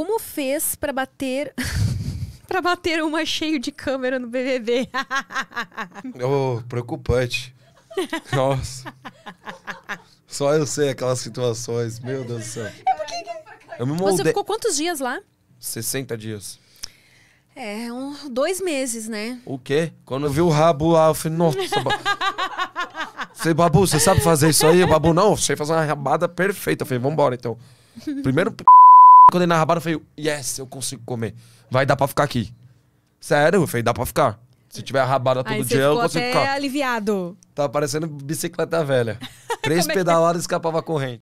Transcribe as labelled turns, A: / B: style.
A: Como fez para bater para bater uma cheio de câmera no BBB?
B: oh, preocupante. Nossa. Só eu sei aquelas situações, meu Deus do céu. É porque... Eu me moldei. Você ficou quantos dias lá? 60 dias.
A: É, um, dois meses, né?
B: O quê?
C: Quando eu vi o rabo lá, eu falei, nossa. Falei, Babu, você sabe fazer isso aí? Babu, não, sei fazer uma rabada perfeita. Eu falei, vambora então. Primeiro quando ele na rabada, eu falei, yes, eu consigo comer. Vai dar pra ficar aqui. Sério, eu falei, dá pra ficar. Se tiver rabada todo Aí dia, eu consigo até ficar.
A: aliviado.
C: Tava parecendo bicicleta velha. Três é pedaladas e escapava a corrente.